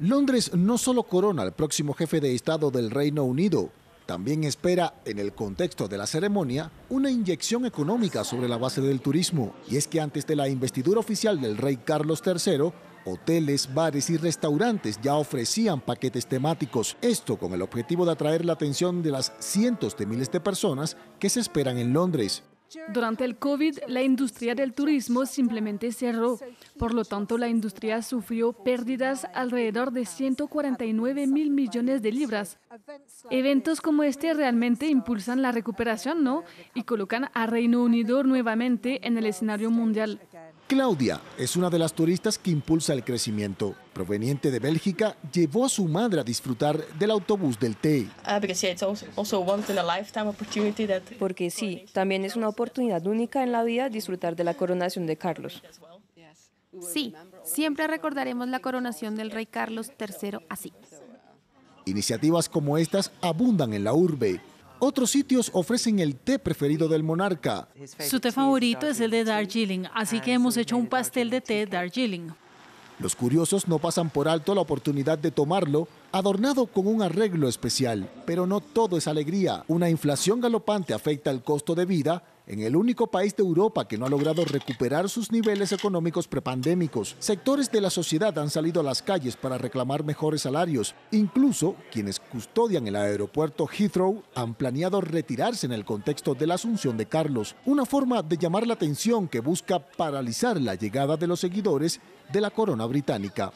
Londres no solo corona al próximo jefe de Estado del Reino Unido, también espera, en el contexto de la ceremonia, una inyección económica sobre la base del turismo. Y es que antes de la investidura oficial del rey Carlos III, Hoteles, bares y restaurantes ya ofrecían paquetes temáticos, esto con el objetivo de atraer la atención de las cientos de miles de personas que se esperan en Londres. Durante el COVID, la industria del turismo simplemente cerró. Por lo tanto, la industria sufrió pérdidas alrededor de 149 mil millones de libras. Eventos como este realmente impulsan la recuperación, ¿no? Y colocan a Reino Unido nuevamente en el escenario mundial. Claudia es una de las turistas que impulsa el crecimiento. Proveniente de Bélgica, llevó a su madre a disfrutar del autobús del T. Ah, porque sí, también es una oportunidad única en la vida disfrutar de la coronación de Carlos. Sí, siempre recordaremos la coronación del rey Carlos III así. Iniciativas como estas abundan en la urbe. Otros sitios ofrecen el té preferido del monarca. Su té favorito es el de Darjeeling, así que hemos hecho un pastel de té Darjeeling. Los curiosos no pasan por alto la oportunidad de tomarlo adornado con un arreglo especial. Pero no todo es alegría. Una inflación galopante afecta el costo de vida en el único país de Europa que no ha logrado recuperar sus niveles económicos prepandémicos. Sectores de la sociedad han salido a las calles para reclamar mejores salarios. Incluso quienes custodian el aeropuerto Heathrow han planeado retirarse en el contexto de la asunción de Carlos, una forma de llamar la atención que busca paralizar la llegada de los seguidores de la corona británica.